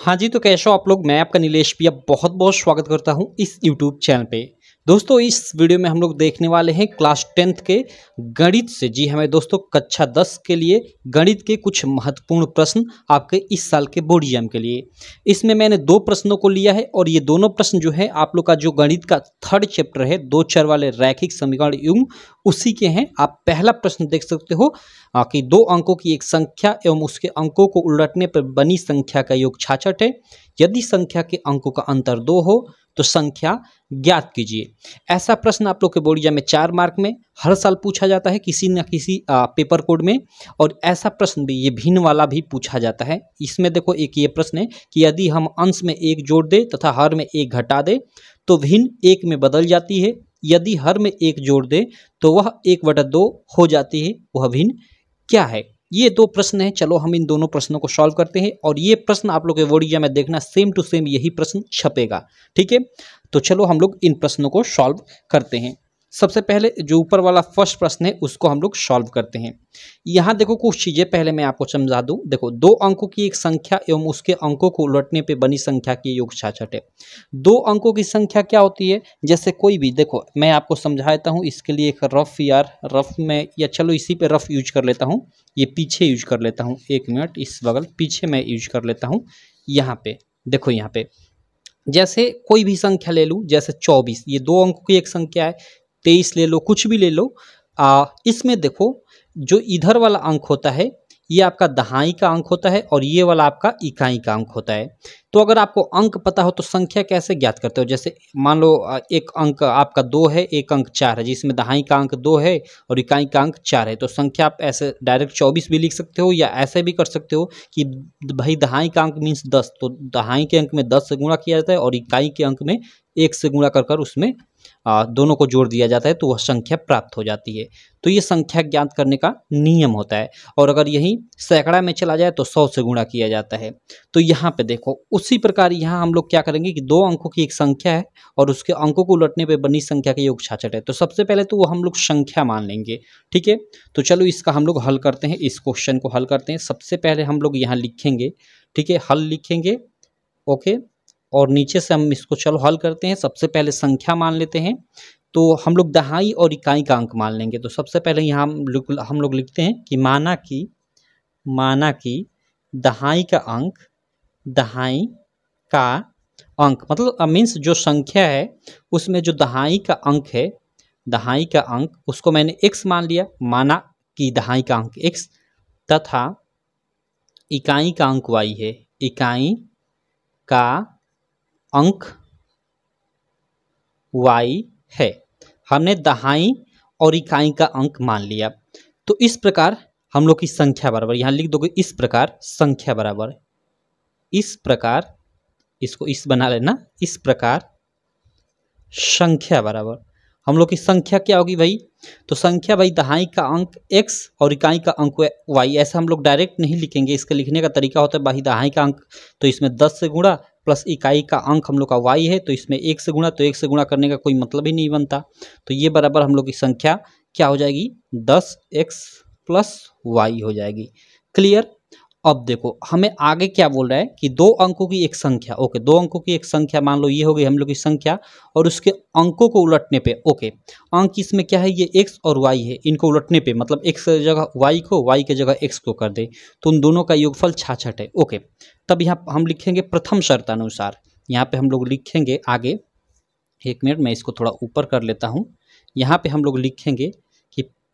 हाँ जी तो कैसे हो आप लोग मैं आपका नीलेश पिया बहुत बहुत स्वागत करता हूँ इस यूट्यूब चैनल पे दोस्तों इस वीडियो में हम लोग देखने वाले हैं क्लास टेंथ के गणित से जी हमें हाँ, दोस्तों कक्षा दस के लिए गणित के कुछ महत्वपूर्ण प्रश्न आपके इस साल के बोर्ड एग्जाम के लिए इसमें मैंने दो प्रश्नों को लिया है और ये दोनों प्रश्न जो है आप लोग का जो गणित का थर्ड चैप्टर है दो चर वाले रैखिक समीकरण युग उसी के हैं आप पहला प्रश्न देख सकते हो कि दो अंकों की एक संख्या एवं उसके अंकों को उलटने पर बनी संख्या का योग छाछट है यदि संख्या के अंकों का अंतर दो हो तो संख्या ज्ञात कीजिए ऐसा प्रश्न आप लोग के एग्जाम में चार मार्क में हर साल पूछा जाता है किसी न किसी आ, पेपर कोड में और ऐसा प्रश्न भी ये भिन्न वाला भी पूछा जाता है इसमें देखो एक ये प्रश्न है कि यदि हम अंश में एक जोड़ दें तथा हर में एक घटा दें तो भिन्न एक में बदल जाती है यदि हर में एक जोड़ दें तो वह एक बटा दो हो जाती है वह भिन्न क्या है ये दो प्रश्न हैं चलो हम इन दोनों प्रश्नों को सॉल्व करते हैं और ये प्रश्न आप लोग एग्जाम में देखना सेम टू सेम यही प्रश्न छपेगा ठीक है तो चलो हम लोग इन प्रश्नों को सॉल्व करते हैं सबसे पहले जो ऊपर वाला फर्स्ट प्रश्न है उसको हम लोग सॉल्व करते हैं यहाँ देखो कुछ चीज़ें पहले मैं आपको समझा दूँ देखो दो अंकों की एक संख्या एवं उसके अंकों को उलटने पे बनी संख्या की योग छाछट है दो अंकों की संख्या क्या होती है जैसे कोई भी देखो मैं आपको समझा देता हूँ इसके लिए एक रफ यार रफ में या चलो इसी पे रफ यूज कर लेता हूँ ये पीछे यूज कर लेता हूँ एक मिनट इस बगल पीछे मैं यूज कर लेता हूँ यहाँ पे देखो यहाँ पे जैसे कोई भी संख्या ले लूँ जैसे चौबीस ये दो अंकों की एक संख्या है तेईस ले लो कुछ भी ले लो आ, इसमें देखो जो इधर वाला अंक होता है ये आपका दहाई का अंक होता है और ये वाला आपका इकाई का अंक होता है तो अगर आपको अंक पता हो तो संख्या कैसे ज्ञात करते हो जैसे मान लो एक अंक आपका दो है एक अंक चार है जिसमें दहाई का अंक दो है और इकाई का अंक चार है तो संख्या आप ऐसे डायरेक्ट चौबीस भी लिख सकते हो या ऐसे भी कर सकते हो कि भाई दहाई का अंक मीन्स दस तो दहाई के अंक में दस से गुणा किया जाता है और इकाई के अंक में एक से गुणा कर कर उसमें दोनों को जोड़ दिया जाता है तो वह संख्या प्राप्त हो जाती है तो ये संख्या ज्ञात करने का नियम होता है और अगर यही सैकड़ा में चला जाए तो सौ से गुणा किया जाता है तो यहाँ पे देखो उसी प्रकार यहाँ हम लोग क्या करेंगे कि दो अंकों की एक संख्या है और उसके अंकों को उलटने पे बनी संख्या के योग छाछठ है तो सबसे पहले तो वो हम लोग संख्या मान लेंगे ठीक है तो चलो इसका हम लोग हल करते हैं इस क्वेश्चन को हल करते हैं सबसे पहले हम लोग यहाँ लिखेंगे ठीक है हल लिखेंगे ओके और नीचे से हम इसको चलो हल करते हैं सबसे पहले संख्या मान लेते हैं तो हम लोग दहाई और इकाई का अंक मान लेंगे तो सबसे पहले यहाँ हम लोग हम लोग लिखते हैं कि माना कि माना कि दहाई का अंक दहाई का अंक मतलब मीन्स जो संख्या है उसमें जो दहाई का अंक है दहाई का अंक उसको मैंने एक्स मान लिया माना कि दहाई का अंक एक्स तथा इकाई का अंक वाई है इकाई का अंक y है हमने दहाई और इकाई का अंक मान लिया तो इस प्रकार हम लोग की संख्या बराबर यहाँ लिख दोगे इस प्रकार संख्या बराबर इस प्रकार इसको इस बना लेना इस प्रकार संख्या बराबर हम लोग की संख्या क्या होगी भाई तो संख्या भाई दहाई का अंक x और इकाई का अंक y ऐसा हम लोग डायरेक्ट नहीं लिखेंगे इसका लिखने का तरीका होता है भाई दहाई का अंक तो इसमें 10 से गुणा प्लस इकाई का अंक हम लोग का वाई है तो इसमें एक से गुणा तो एक से गुणा करने का कोई मतलब ही नहीं बनता तो ये बराबर हम लोग की संख्या क्या हो जाएगी दस एक्स प्लस वाई हो जाएगी क्लियर अब देखो हमें आगे क्या बोल रहा है कि दो अंकों की एक संख्या ओके दो अंकों की एक संख्या मान लो ये हो गई हम लोग की संख्या और उसके अंकों को उलटने पे ओके अंक इसमें क्या है ये एक्स और वाई है इनको उलटने पे मतलब एक्स की जगह वाई को वाई के जगह एक्स को कर दे तो उन दोनों का योगफल छाछठ है ओके तब यहाँ हम लिखेंगे प्रथम शर्तानुसार यहाँ पर हम लोग लिखेंगे आगे एक मिनट मैं इसको थोड़ा ऊपर कर लेता हूँ यहाँ पर हम लोग लिखेंगे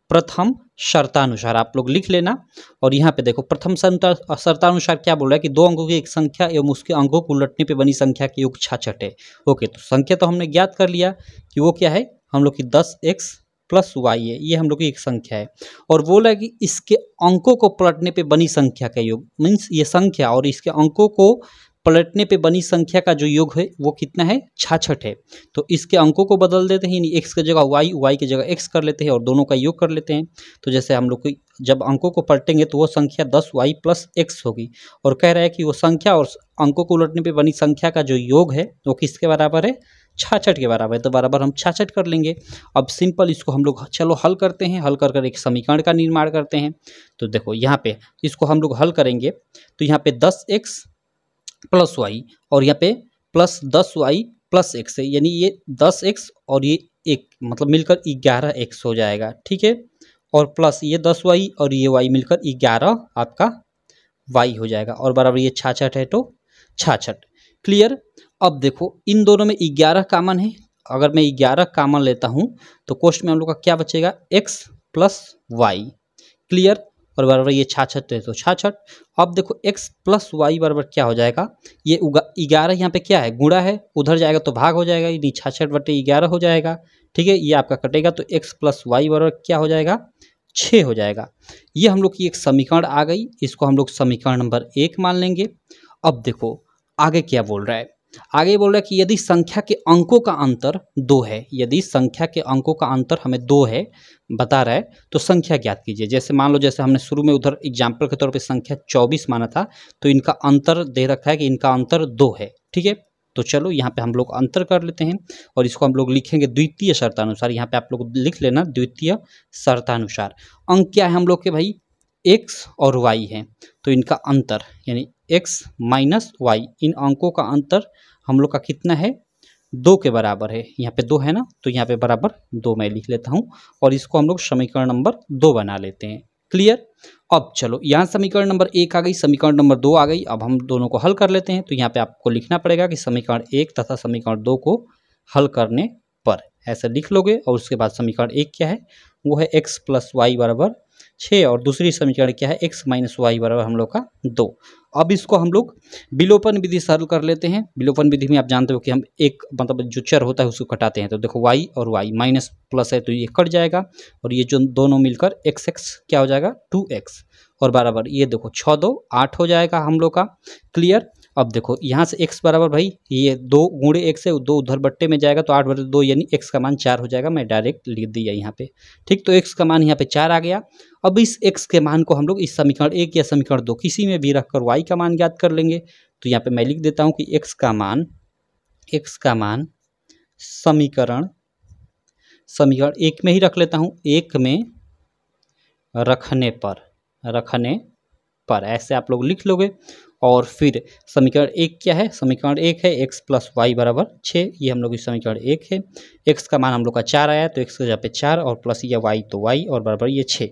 प्रथम शर्तानुसार आप लोग लिख लेना और यहाँ पे देखो प्रथम शर्तानुसार क्या बोल रहा है कि दो अंकों की एक संख्या एवं उसके अंकों को उलटने पे बनी संख्या के योग छाछठ है ओके तो संख्या तो हमने ज्ञात कर लिया कि वो क्या है हम लोग की दस एक्स प्लस वाई है ये हम लोग की एक संख्या है और बोला कि इसके अंकों को पलटने पे बनी संख्या का योग मीन्स ये संख्या और इसके अंकों को पलटने पे बनी संख्या का जो योग है वो कितना है छाछठ है तो इसके अंकों को बदल देते हैं यानी एक्स की जगह वाई वाई की जगह एक्स कर लेते हैं और दोनों का योग कर लेते हैं तो जैसे हम लोग को जब अंकों को पलटेंगे तो वो संख्या दस वाई प्लस एक्स होगी और कह रहा है कि वो संख्या और अंकों को उलटने पर बनी संख्या का जो योग है वो किसके बराबर है छाछठ के बराबर है तो बराबर हम छाछठ कर लेंगे अब सिंपल इसको हम लोग चलो हल करते हैं हल कर कर एक समीकरण का निर्माण करते हैं तो देखो यहाँ पे इसको हम लोग हल करेंगे तो यहाँ पे दस एक्स प्लस वाई और यहाँ पे प्लस दस वाई प्लस एक्स है यानी ये दस एक्स और ये एक मतलब मिलकर ग्यारह एक्स हो जाएगा ठीक है और प्लस ये दस वाई और ये वाई मिलकर ग्यारह आपका वाई हो जाएगा और बराबर ये छाछठ है तो छाछठ क्लियर अब देखो इन दोनों में ग्यारह कामन है अगर मैं ग्यारह कामन लेता हूँ तो क्वेश्चन में हम लोग का क्या बचेगा एक्स प्लस वाई क्लियर और बराबर ये छाछठ तो है तो छाछठ अब देखो एक्स प्लस वाई बराबर क्या हो जाएगा ये ग्यारह यहाँ पे क्या है गुड़ा है उधर जाएगा तो भाग हो जाएगा यदि छाछठ बटे ग्यारह हो जाएगा ठीक है ये आपका कटेगा तो एक्स प्लस वाई बराबर क्या हो जाएगा छः हो जाएगा ये हम लोग की एक समीकरण आ गई इसको हम लोग समीकरण नंबर एक मान लेंगे अब देखो आगे क्या बोल रहा है आगे बोल रहा है कि यदि संख्या के अंकों का अंतर दो है यदि संख्या के अंकों का अंतर हमें दो है बता रहा है तो संख्या ज्ञात कीजिए जैसे मान लो जैसे हमने शुरू में उधर एग्जाम्पल के तौर पे संख्या चौबीस माना था तो इनका अंतर दे रखा है कि इनका अंतर दो है ठीक है तो चलो यहाँ पे हम लोग अंतर कर लेते हैं और इसको हम लोग लिखेंगे द्वितीय शर्तानुसार यहाँ पे आप लोग लिख लेना द्वितीय शर्तानुसार अंक क्या है हम लोग के भाई एक्स और वाई है तो इनका अंतर यानी एक्स माइनस वाई इन अंकों का अंतर हम लोग का कितना है दो के बराबर है यहाँ पे दो है ना तो यहाँ पे बराबर दो मैं लिख लेता हूँ और इसको हम लोग समीकरण नंबर दो बना लेते हैं क्लियर अब चलो यहाँ समीकरण नंबर एक आ गई समीकरण नंबर दो आ गई अब हम दोनों को हल कर लेते हैं तो यहाँ पे आपको लिखना पड़ेगा कि समीकरण एक तथा समीकरण दो को हल करने पर ऐसा लिख लोगे और उसके बाद समीकरण एक क्या है वो है एक्स प्लस वाई बराबर छः और दूसरी समीकरण क्या है एक्स माइनस वाई बराबर हम लोग का दो अब इसको हम लोग विलोपन विधि सरल कर लेते हैं विलोपन विधि में आप जानते हो कि हम एक मतलब जो चर होता है उसको कटाते हैं तो देखो वाई और वाई माइनस प्लस है तो ये कट जाएगा और ये जो दोनों मिलकर एक्स एक्स क्या हो जाएगा टू एक्स और बराबर ये देखो छः दो आठ हो जाएगा हम लोग का क्लियर अब देखो यहाँ से x बराबर भाई ये दो गुड़े एक से दो उधर बट्टे में जाएगा तो आठ बटे दो यानी x का मान चार हो जाएगा मैं डायरेक्ट लिख दिया यहाँ पे ठीक तो x का मान यहाँ पे चार आ गया अब इस x के मान को हम लोग इस समीकरण एक या समीकरण दो किसी में भी रखकर y वाई का मान ज्ञात कर लेंगे तो यहाँ पर मैं लिख देता हूँ कि एक्स का मान एक्स का मान समीकरण समीकरण एक में ही रख लेता हूँ एक में रखने पर रखने पर ऐसे आप लोग लिख लोगे और फिर समीकरण एक क्या है समीकरण एक है एक्स प्लस वाई बराबर छः ये हम लोग की समीकरण एक है एक्स का मान हम लोग का चार आया तो एक्स के जहाँ पे चार और प्लस ये वाई तो वाई और बराबर ये छः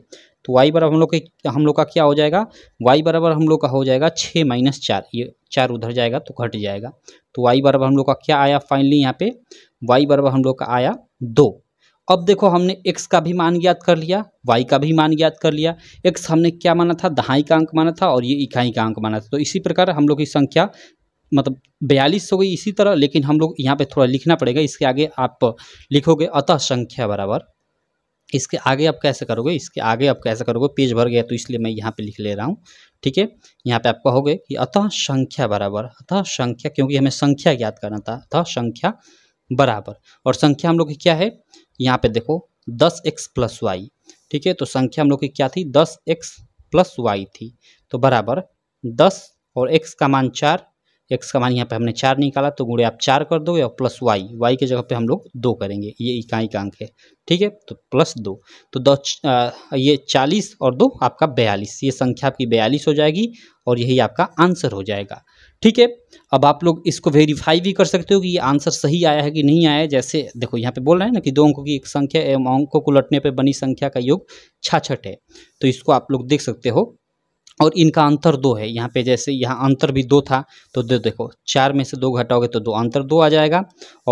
तो वाई बराबर हम लोग के हम लोग का क्या हो जाएगा वाई बराबर हम लोग का हो जाएगा छः माइनस चार ये चार उधर जाएगा तो घट जाएगा तो वाई बराबर हम लोग का क्या आया फाइनली यहाँ पे वाई बराबर हम लोग का आया दो अब देखो हमने x का भी मान ज्ञात कर लिया y का भी मान ज्ञात कर लिया x हमने क्या माना था दहाई का अंक माना था और ये इकाई का अंक माना था तो इसी प्रकार हम लोग की संख्या मतलब बयालीस हो गई इसी तरह लेकिन हम लोग यहाँ पे थोड़ा लिखना पड़ेगा इसके आगे आप लिखोगे अतः संख्या बराबर इसके आगे आप कैसे करोगे इसके आगे आप कैसे करोगे पेज भर गया तो इसलिए मैं यहाँ पे लिख ले रहा हूँ ठीक है यहाँ पे आप कहोगे कि अतः संख्या बराबर अतः संख्या क्योंकि हमें संख्या ज्ञात करना था अतः संख्या बराबर और संख्या हम लोग की क्या है यहाँ पे देखो दस एक्स प्लस वाई ठीक है तो संख्या हम लोग की क्या थी दस एक्स प्लस वाई थी तो बराबर दस और एक्स का मान चार एक्स का मान यहाँ पे हमने चार निकाला तो गुड़े आप चार कर दो या प्लस वाई वाई के जगह पे हम लोग दो करेंगे ये इकाई का अंक है ठीक है तो प्लस दो तो दो आ, ये चालीस और दो आपका बयालीस ये संख्या आपकी बयालीस हो जाएगी और यही आपका आंसर हो जाएगा ठीक है अब आप लोग इसको वेरीफाई भी कर सकते हो कि ये आंसर सही आया है कि नहीं आया है जैसे देखो यहाँ पे बोल रहे हैं ना कि दो अंकों की एक संख्या एवं अंकों को लटने पर बनी संख्या का योग छाछठ है तो इसको आप लोग देख सकते हो और इनका अंतर दो है यहाँ पे जैसे यहाँ अंतर भी दो था तो दो देखो चार में से दो घटाओगे तो दो अंतर दो आ जाएगा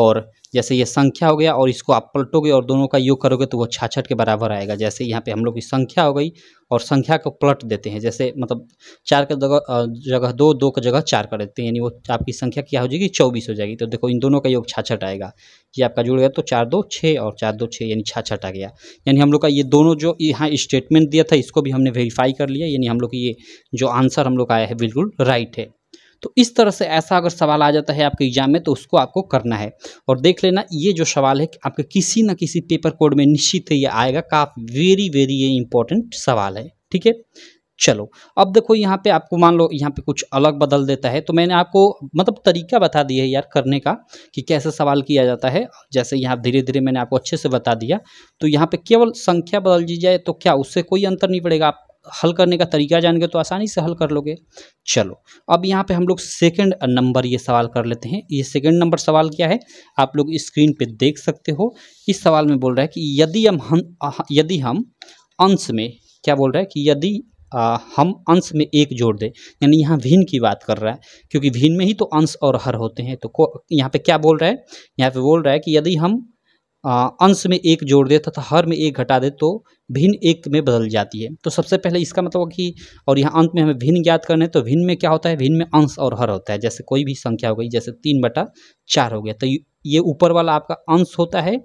और जैसे ये संख्या हो गया और इसको आप पलटोगे और दोनों का योग करोगे तो वो छाछठ के बराबर आएगा जैसे यहाँ पे हम लोग की संख्या हो गई और संख्या को पलट देते हैं जैसे मतलब चार का जगह जगह दो दो का जगह चार कर देते हैं यानी वो आपकी संख्या क्या हो जाएगी चौबीस हो जाएगी तो देखो इन दोनों का योग छाछठ आएगा ये आपका जुड़ गया तो चार दो छः और चार दो छः यानी छाछठ आ गया यानी हम लोग का ये दोनों जो यहाँ स्टेटमेंट दिया था इसको भी हमने वेरीफाई कर लिया यानी हम लोग की ये जो आंसर हम लोग का आया है बिल्कुल राइट है तो इस तरह से ऐसा अगर सवाल आ जाता है आपके एग्जाम में तो उसको आपको करना है और देख लेना ये जो सवाल है कि आपके किसी न किसी पेपर कोड में निश्चित ही आएगा काफ़ी वेरी वेरी ये इंपॉर्टेंट सवाल है ठीक है चलो अब देखो यहाँ पे आपको मान लो यहाँ पे कुछ अलग बदल देता है तो मैंने आपको मतलब तरीका बता दिया है यार करने का कि कैसे सवाल किया जाता है जैसे यहाँ धीरे धीरे मैंने आपको अच्छे से बता दिया तो यहाँ पे केवल संख्या बदल दी जाए तो क्या उससे कोई अंतर नहीं पड़ेगा आप हल करने का तरीका जानेंगे तो आसानी से हल कर लोगे चलो अब यहाँ पे हम लोग सेकंड नंबर ये सवाल कर लेते हैं ये सेकंड नंबर सवाल क्या है आप लोग स्क्रीन पे देख सकते हो इस सवाल में बोल रहा है कि यदि हम हम यदि हम अंश में क्या बोल रहा है कि यदि आ, हम अंश में एक जोड़ दें यानी यहाँ भिन्न की बात कर रहा है क्योंकि भिन्न में ही तो अंश और हर होते हैं तो यहाँ पे क्या बोल रहा है यहाँ पे बोल रहा है कि यदि हम अंश में एक जोड़ दे तथा हर में एक घटा दे तो भिन्न एक में बदल जाती है तो सबसे पहले इसका मतलब कि और यहाँ अंत में हमें भिन्न ज्ञात करने तो भिन्न में क्या होता है भिन्न में अंश और हर होता है जैसे कोई भी संख्या हो गई जैसे तीन बटा चार हो गया तो ये ऊपर वाला आपका अंश होता है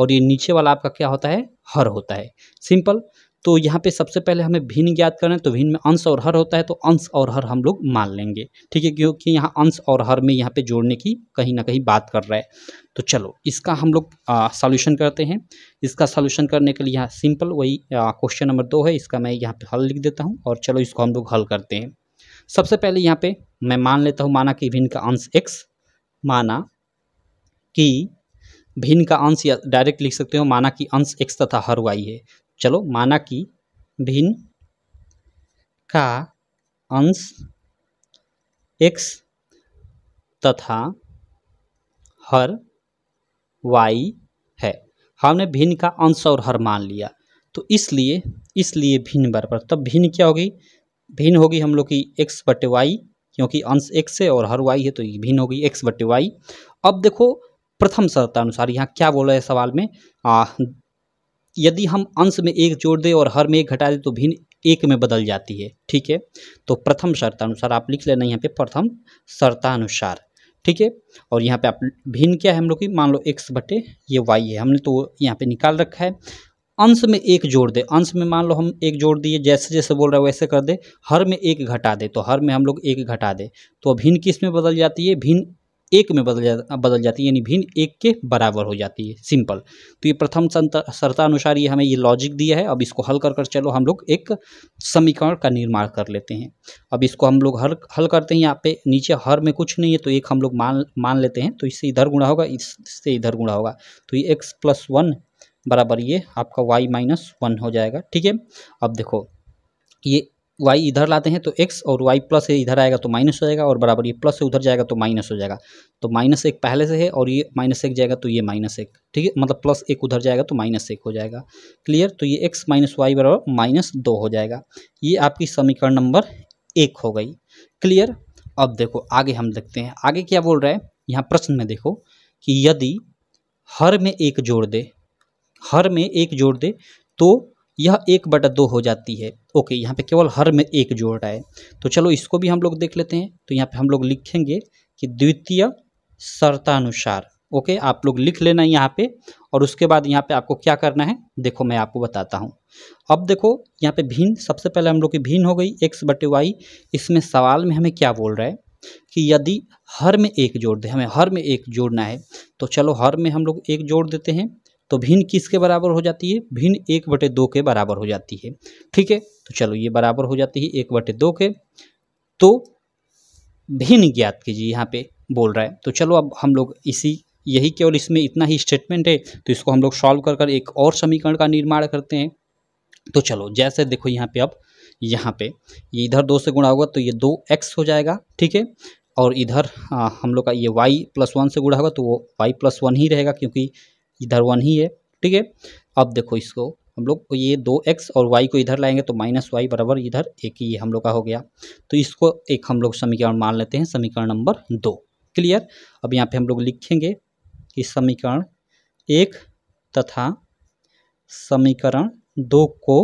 और ये नीचे वाला आपका क्या होता है हर होता है सिंपल तो यहाँ पे सबसे पहले हमें भिन्न ज्ञात करें तो भिन्न में अंश और हर होता है तो अंश और हर हम लोग मान लेंगे ठीक है क्योंकि यहाँ अंश और हर में यहाँ पे जोड़ने की कहीं ना कहीं बात कर रहा है तो चलो इसका हम लोग सॉल्यूशन करते हैं इसका सॉल्यूशन करने के लिए यहाँ सिंपल वही क्वेश्चन नंबर दो है इसका मैं यहाँ पे हल लिख देता हूँ और चलो इसको हम लोग हल करते हैं सबसे पहले यहाँ पे मैं मान लेता हूँ माना कि भिन्न का अंश एक्स माना कि भिन्न का अंश या डायरेक्ट लिख सकते हो माना कि अंश एक्स तथा हर वाई है चलो माना कि भिन्न का अंश एक्स तथा हर वाई है हमने भिन्न का अंश और हर मान लिया तो इसलिए इसलिए भिन्न बराबर तब भिन्न क्या होगी भिन्न होगी हम लोग की एक्स बटे वाई क्योंकि अंश एक्स है और हर वाई है तो ये भिन्न होगी एक्स बटे वाई अब देखो प्रथम शर्तानुसार यहाँ क्या बोला है सवाल में आ, यदि हम अंश में एक जोड़ दें और हर में एक घटा दें तो भिन्न एक में बदल जाती है ठीक है तो प्रथम शर्तानुसार आप लिख लेना यहाँ पे प्रथम शर्तानुसार ठीक है और यहाँ पे आप भिन्न क्या है हम लोग की मान लो एक्स बटे ये वाई है हमने तो यहाँ पे निकाल रखा है अंश में एक जोड़ दे अंश में मान लो हम एक जोड़ दिए जैसे जैसे बोल रहे हो वैसे कर दे हर में एक घटा दे तो हर में हम लोग एक घटा दे तो भिन्न किस में बदल जाती है भिन्न एक में बदल जा बदल जाती है यानी भिन्न एक के बराबर हो जाती है सिंपल तो ये प्रथम शर्तानुसार ये हमें ये लॉजिक दिया है अब इसको हल कर कर चलो हम लोग एक समीकरण का निर्माण कर लेते हैं अब इसको हम लोग हर हल करते हैं यहाँ पे नीचे हर में कुछ नहीं है तो एक हम लोग मान मान लेते हैं तो इससे इधर गुणा होगा इससे इधर गुणा होगा तो ये एक्स प्लस वन बराबर ये आपका वाई माइनस वन हो जाएगा ठीक है अब देखो ये वाई इधर लाते हैं तो एक्स और वाई प्लस है इधर आएगा तो माइनस हो जाएगा और बराबर ये प्लस से उधर जाएगा तो माइनस हो जाएगा तो माइनस एक पहले से है और ये माइनस एक जाएगा तो ये माइनस एक ठीक है मतलब प्लस एक उधर जाएगा तो माइनस एक हो जाएगा क्लियर तो ये एक्स माइनस वाई बराबर माइनस दो हो जाएगा ये आपकी समीकरण नंबर एक हो गई क्लियर अब देखो आगे हम देखते हैं आगे क्या बोल रहा है यहाँ प्रश्न में देखो कि यदि हर में एक जोड़ दे हर में एक जोड़ दे तो यह एक बटा दो हो जाती है ओके यहाँ पे केवल हर में एक जोड़ रहा है तो चलो इसको भी हम लोग देख लेते हैं तो यहाँ पे हम लोग लिखेंगे कि द्वितीय शर्तानुसार ओके आप लोग लिख लेना यहाँ पे और उसके बाद यहाँ पे आपको क्या करना है देखो मैं आपको बताता हूँ अब देखो यहाँ पे भिन्न सबसे पहले हम लोग की भिन्न हो गई एक्स बटे वाई इसमें सवाल में हमें क्या बोल रहा है कि यदि हर में एक जोड़ दे हमें हर में एक जोड़ना है तो चलो हर में हम लोग एक जोड़ देते हैं तो भिन्न किसके बराबर हो जाती है भिन्न एक बटे दो के बराबर हो जाती है ठीक है तो चलो ये बराबर हो जाती है एक बटे दो के तो भिन्न ज्ञात कीजिए यहाँ पे बोल रहा है तो चलो अब हम लोग इसी यही केवल इसमें इतना ही स्टेटमेंट है तो इसको हम लोग सॉल्व कर कर एक और समीकरण का निर्माण करते हैं तो चलो जैसे देखो यहाँ पे अब यहाँ पे ये इधर दो से गुणा होगा तो ये दो एक्स हो जाएगा ठीक है और इधर आ, हम लोग का ये वाई प्लस वन से गुणा होगा तो वो वाई प्लस वन ही रहेगा क्योंकि इधर वन ही है ठीक है अब देखो इसको हम लोग ये दो एक्स और वाई को इधर लाएंगे तो माइनस वाई बराबर इधर एक ही हम लोग का हो गया तो इसको एक हम लोग समीकरण मान लेते हैं समीकरण नंबर दो क्लियर अब यहाँ पे हम लोग लिखेंगे कि समीकरण एक तथा समीकरण दो को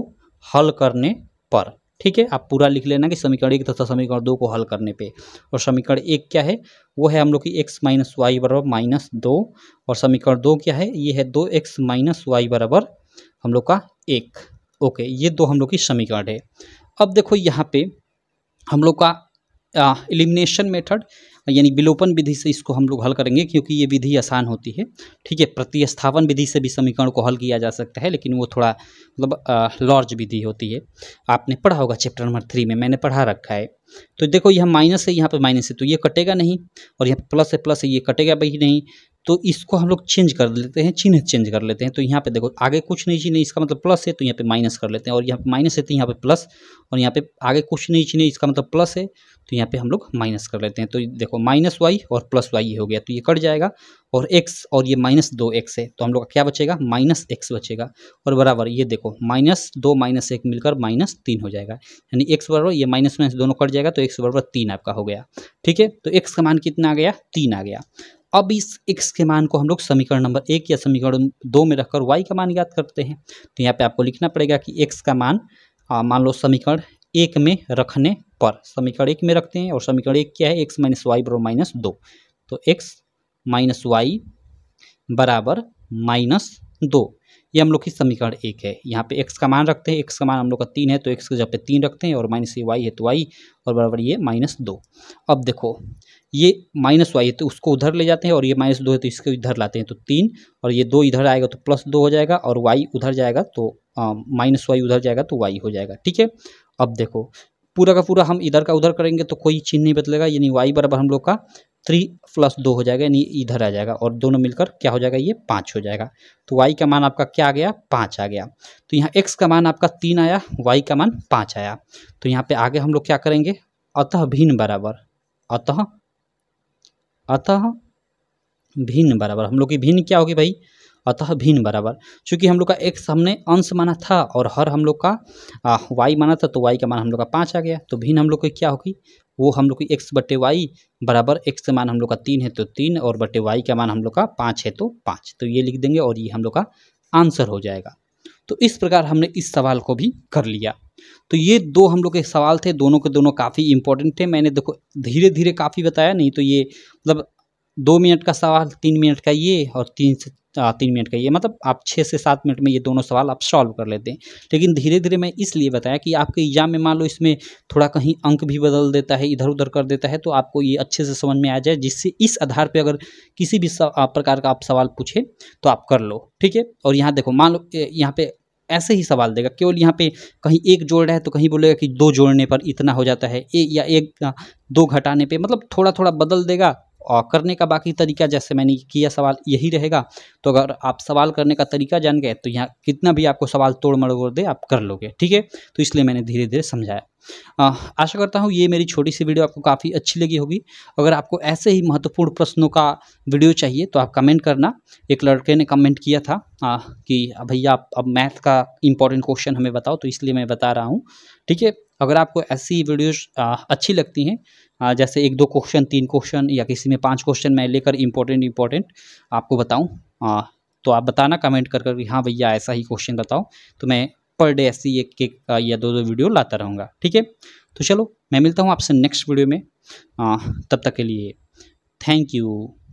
हल करने पर ठीक है आप पूरा लिख लेना कि समीकरण एक तथा समीकरण दो को हल करने पे और समीकरण एक क्या है वो है हम लोग की एक्स माइनस वाई बराबर माइनस दो और समीकरण दो क्या है ये है दो एक्स माइनस वाई बराबर हम लोग का एक ओके ये दो हम लोग की समीकरण है अब देखो यहाँ पे हम लोग का एलिमिनेशन मेथड यानी विलोपन विधि से इसको हम लोग हल करेंगे क्योंकि ये विधि आसान होती है ठीक है प्रतिस्थापन विधि से भी समीकरण को हल किया जा सकता है लेकिन वो थोड़ा मतलब लॉर्ज विधि होती है आपने पढ़ा होगा चैप्टर नंबर थ्री में मैंने पढ़ा रखा है तो देखो यहाँ माइनस है यहाँ पर माइनस है तो ये कटेगा नहीं और यहाँ प्लस है प्लस है ये कटेगा भाई नहीं तो इसको हम लोग चेंज कर लेते हैं चिन्ह चेंज कर लेते हैं तो यहाँ पे देखो आगे कुछ नहीं चिन्ह इसका मतलब प्लस है तो यहाँ पे माइनस कर लेते हैं और यहाँ पे माइनस है तो यहाँ पे प्लस और यहाँ पे आगे कुछ नहीं चिन्ह इसका मतलब प्लस है तो यहाँ पे हम लोग माइनस कर लेते हैं तो देखो माइनस वाई और प्लस वाई ये हो गया तो ये कट जाएगा और एक्स और ये माइनस दो एक्स है तो हम लोग का क्या बचेगा माइनस एक्स बचेगा और बराबर ये देखो माइनस दो माइनस एक मिलकर माइनस तीन हो जाएगा यानी एक्स बराबर ये माइनस माइनस दोनों कट जाएगा तो एक्स बराबर तीन आपका हो गया ठीक है तो एक्स का मान कितना आ गया तीन आ गया अब इस एक्स के मान को हम लोग समीकरण नंबर एक या समीकरण दो में रखकर वाई का मान याद करते हैं तो यहाँ पे आपको लिखना पड़ेगा कि एक्स का मान मान लो समीकरण एक में रखने पर समीकरण एक में रखते हैं और समीकरण एक क्या है एक्स माइनस वाई बराबर माइनस दो तो एक्स माइनस वाई बराबर माइनस दो ये हम लोग की समीकरण एक है यहाँ पे एक्स का मान रखते हैं एक्स का मान हम लोग का तीन है तो एक्स के जब पे तीन रखते हैं और माइनस ये वाई है तो वाई और बराबर ये माइनस दो अब देखो ये माइनस वाई है तो उसको उधर ले जाते हैं और ये माइनस दो है तो इसको इधर लाते हैं तो तीन और ये दो इधर आएगा तो प्लस दो हो जाएगा और वाई उधर जाएगा तो माइनस वाई उधर जाएगा तो वाई हो जाएगा ठीक है अब देखो पूरा का पूरा हम इधर का उधर करेंगे तो कोई चिन्ह नहीं बदलेगा यानी वाई बराबर हम लोग का थ्री प्लस दो हो जाएगा यानी इधर आ जाएगा और दोनों मिलकर क्या हो जाएगा ये पाँच हो जाएगा तो वाई का मान आपका क्या आ गया पाँच आ गया तो यहाँ एक्स का मान आपका तीन आया वाई का मान पाँच आया तो यहाँ पे आगे हम लोग क्या करेंगे अतः भिन्न बराबर अतः अतः भिन्न बराबर हम लोग की भिन्न क्या होगी भाई अतः भिन्न बराबर चूंकि हम लोग का एक्स हमने अंश माना था और हर हम लोग का वाई माना था तो वाई का मान हम लोग का पाँच आ गया तो भिन्न हम लोग की क्या होगी वो हम लोग की एक्स बटे वाई बराबर एक्स मान हम लोग का तीन है तो तीन और बटे वाई का मान हम लोग का पाँच है तो पाँच तो ये लिख देंगे और ये हम लोग का आंसर हो जाएगा तो इस प्रकार हमने इस सवाल को भी कर लिया तो ये दो हम लोग के सवाल थे दोनों के दोनों काफ़ी इंपॉर्टेंट थे मैंने देखो धीरे धीरे काफ़ी बताया नहीं तो ये मतलब दो मिनट का सवाल तीन मिनट का ये और तीन से तीन मिनट का ये मतलब आप छः से सात मिनट में ये दोनों सवाल आप सॉल्व कर लेते हैं लेकिन धीरे धीरे मैं इसलिए बताया कि आपके एग्जाम में मान लो इसमें थोड़ा कहीं अंक भी बदल देता है इधर उधर कर देता है तो आपको ये अच्छे से समझ में आ जाए जिससे इस आधार पर अगर किसी भी प्रकार का आप सवाल पूछे तो आप कर लो ठीक है और यहाँ देखो मान लो यहाँ पे ऐसे ही सवाल देगा केवल यहाँ पे कहीं एक जोड़ रहा है तो कहीं बोलेगा कि दो जोड़ने पर इतना हो जाता है ए, या एक दो घटाने पे मतलब थोड़ा थोड़ा बदल देगा और करने का बाकी तरीका जैसे मैंने किया सवाल यही रहेगा तो अगर आप सवाल करने का तरीका जान गए तो यहाँ कितना भी आपको सवाल तोड़ मड़ोड़ दे आप कर लोगे ठीक है तो इसलिए मैंने धीरे धीरे समझाया आशा करता हूँ ये मेरी छोटी सी वीडियो आपको काफ़ी अच्छी लगी होगी अगर आपको ऐसे ही महत्वपूर्ण प्रश्नों का वीडियो चाहिए तो आप कमेंट करना एक लड़के ने कमेंट किया था आ, कि भैया आप अब मैथ का इंपॉर्टेंट क्वेश्चन हमें बताओ तो इसलिए मैं बता रहा हूँ ठीक है अगर आपको ऐसी वीडियोज अच्छी लगती हैं हाँ, जैसे एक दो क्वेश्चन तीन क्वेश्चन या किसी में पांच क्वेश्चन मैं लेकर इंपॉर्टेंट इंपॉर्टेंट आपको बताऊं हाँ, तो आप बताना कमेंट कर कर हाँ भैया ऐसा ही क्वेश्चन बताओ तो मैं पर डे ऐसी एक एक या दो दो वीडियो लाता रहूँगा ठीक है तो चलो मैं मिलता हूँ आपसे नेक्स्ट वीडियो में आ, हाँ, तब तक के लिए थैंक यू